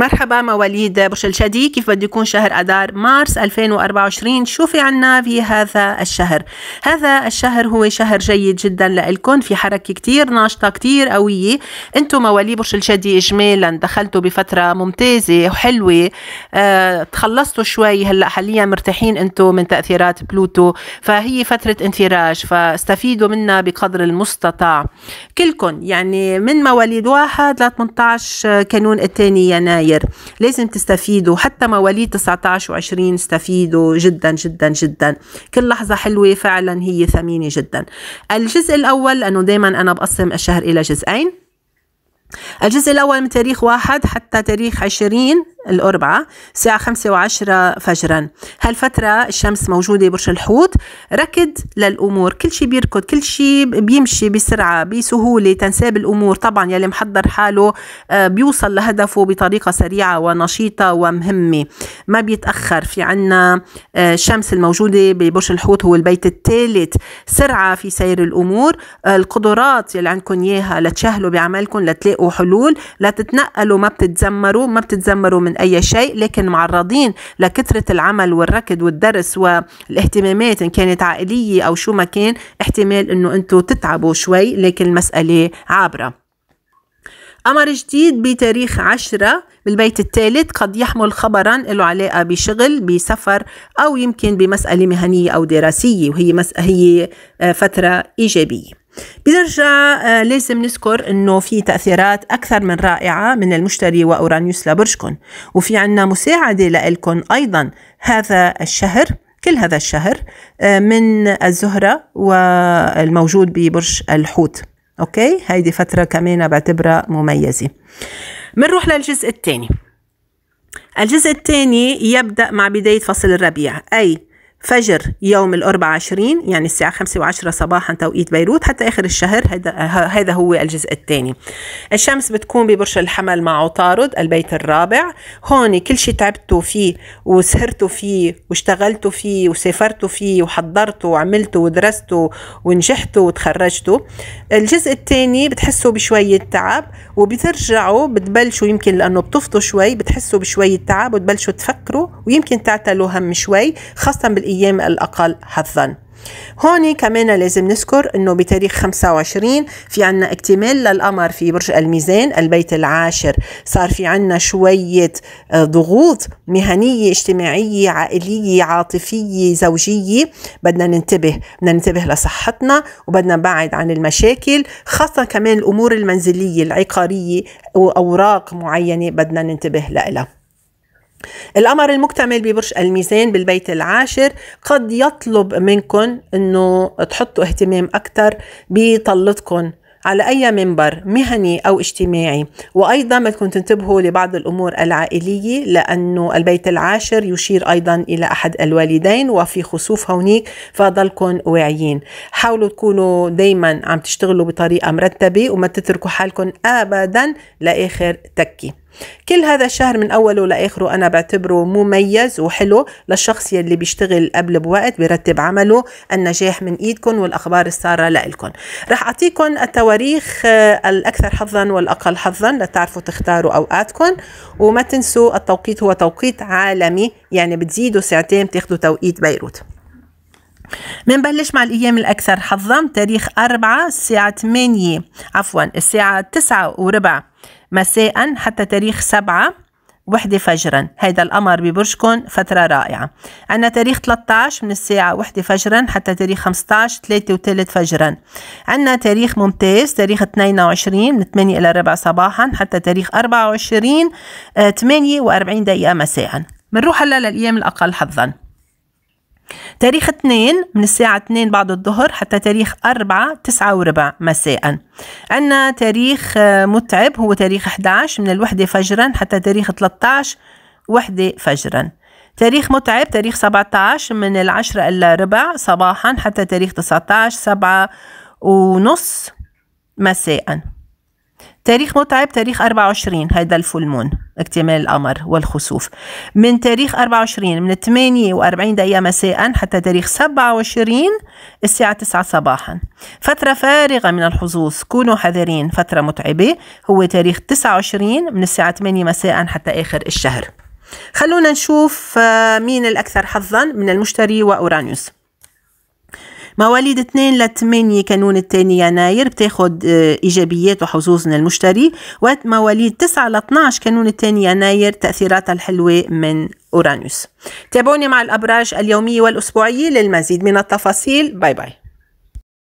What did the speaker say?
مرحبا مواليد برج الجدي كيف بده يكون شهر اذار مارس 2024 شو في عنا في هذا الشهر هذا الشهر هو شهر جيد جدا لكم في حركة كتير ناشطة كتير قوية انتم مواليد برج الجدي إجمالا دخلتوا بفترة ممتازة وحلوة آه تخلصتوا شوي هلا حاليا مرتاحين انتم من تأثيرات بلوتو فهي فترة انفراج فاستفيدوا منها بقدر المستطاع كلكم يعني من مواليد واحد ل 18 كانون الثاني يناير صغير لازم تستفيدوا حتى مواليد 19 و20 استفيدوا جدا جدا جدا كل لحظة حلوة فعلا هي ثمينة جدا الجزء الأول لأنه دايما أنا بقسم الشهر إلى جزئين الجزء الأول من تاريخ واحد حتى تاريخ عشرين الأربعاء الساعة خمسة وعشرة فجرا هالفترة الشمس موجودة برج الحوت ركد للأمور كل شيء بيركض كل شيء بيمشي بسرعة بسهولة تنساب الأمور طبعا يلي محضر حاله آه، بيوصل لهدفه بطريقة سريعة ونشيطة ومهمة ما بيتأخر في عنا آه، الشمس الموجودة ببرج الحوت هو البيت الثالث سرعة في سير الأمور آه، القدرات يلي عندكم إياها لتشهلوا بعملكم لتلاقوا حلول لتتنقلوا ما بتتزمروا ما بتتزمروا من أي شيء لكن معرضين لكثرة العمل والركض والدرس والاهتمامات إن كانت عائلية أو شو ما كان احتمال أنه انتم تتعبوا شوي لكن المسألة عابرة أمر جديد بتاريخ عشرة بالبيت الثالث قد يحمل خبرا له علاقة بشغل بسفر أو يمكن بمسألة مهنية أو دراسية وهي مس... هي آه، فترة إيجابية بنرجع آه، لازم نذكر انه في تاثيرات اكثر من رائعه من المشتري واورانيوس لبرجكم وفي عنا مساعده لكم ايضا هذا الشهر كل هذا الشهر آه، من الزهره والموجود ببرج الحوت اوكي هيدي فتره كمان بعتبرها مميزه بنروح للجزء الثاني الجزء الثاني يبدا مع بدايه فصل الربيع اي فجر يوم الأربع عشرين يعني الساعة خمسة وعشرة صباحا توقيت بيروت حتى آخر الشهر هذا, هذا هو الجزء الثاني الشمس بتكون ببرج الحمل مع عطارد البيت الرابع هون كل شيء تعبتوا فيه وسهرتوا فيه واشتغلتوا فيه وسافرتوا فيه وحضرتوا وعملتوا ودرستوا ونجحتوا وتخرجتوا الجزء الثاني بتحسوا بشوية تعب وبترجعوا بتبلشوا يمكن لأنه بتفطوا شوي بتحسوا بشوية تعب وتبلشوا تفكروا ويمكن تعتلوا هم شوي خاصة بال الأيام الأقل حظاً هون كمان لازم نذكر انه بتاريخ 25 في عنا اكتمال للقمر في برج الميزان البيت العاشر صار في عنا شوية آه، ضغوط مهنية اجتماعية عائلية عاطفية زوجية بدنا ننتبه بدنا ننتبه لصحتنا وبدنا نبعد عن المشاكل خاصة كمان الأمور المنزلية العقارية وأوراق معينة بدنا ننتبه لها القمر المكتمل ببرج الميزان بالبيت العاشر قد يطلب منكم انه تحطوا اهتمام اكثر بطلتكم على أي منبر مهني أو اجتماعي وأيضا بدكم تنتبهوا لبعض الأمور العائلية لأنه البيت العاشر يشير أيضا إلى أحد الوالدين وفي خسوف هونيك فضلكم واعيين حاولوا تكونوا دايما عم تشتغلوا بطريقة مرتبة وما تتركوا حالكم أبدا لآخر تكي كل هذا الشهر من اوله لاخره انا بعتبره مميز وحلو للشخص يلي بيشتغل قبل بوقت بيرتب عمله النجاح من ايدكم والاخبار الساره لإلكم رح اعطيكم التواريخ آه، الاكثر حظا والاقل حظا لتعرفوا تختاروا اوقاتكم وما تنسوا التوقيت هو توقيت عالمي يعني بتزيدوا ساعتين بتاخذوا توقيت بيروت منبلش مع الأيام الأكثر حظا تاريخ أربعة الساعة 8 عفوا الساعة 9 وربع مساء حتى تاريخ 7 وحدة فجرا هيدا القمر ببرجكم فترة رائعة عنا تاريخ 13 من الساعة وحدة فجرا حتى تاريخ 15 3 3 فجرا عنا تاريخ ممتاز تاريخ 22 من 8 إلى ربع صباحا حتى تاريخ 24 8 و40 دقيقة مساء منروح هلا للأيام الأقل حظا تاريخ 2 من الساعة 2 بعد الظهر حتى تاريخ 4 9 وربع مساء عندنا تاريخ آه، متعب هو تاريخ 11 من الوحدة فجرا حتى تاريخ 13 وحدة فجرا تاريخ متعب تاريخ 17 من العشرة إلا ربع صباحا حتى تاريخ 19 سبعة ونص مساءً تاريخ متعب تاريخ 24 هيدا الفول مون اكتمال القمر والخسوف من تاريخ 24 من 48 و40 دقيقة مساء حتى تاريخ 27 الساعة 9 صباحا فترة فارغة من الحظوظ كونوا حذرين فترة متعبة هو تاريخ 29 من الساعة 8 مساء حتى آخر الشهر خلونا نشوف آه، مين الأكثر حظا من المشتري وأورانيوس مواليد 2 ل 8 كانون الثاني يناير بتاخد آه، ايجابيات وحظوظ من المشتري مواليد 9 ل 12 كانون الثاني يناير تاثيراتها الحلوه من اورانوس تابعوني مع الابراج اليوميه والاسبوعيه للمزيد من التفاصيل باي باي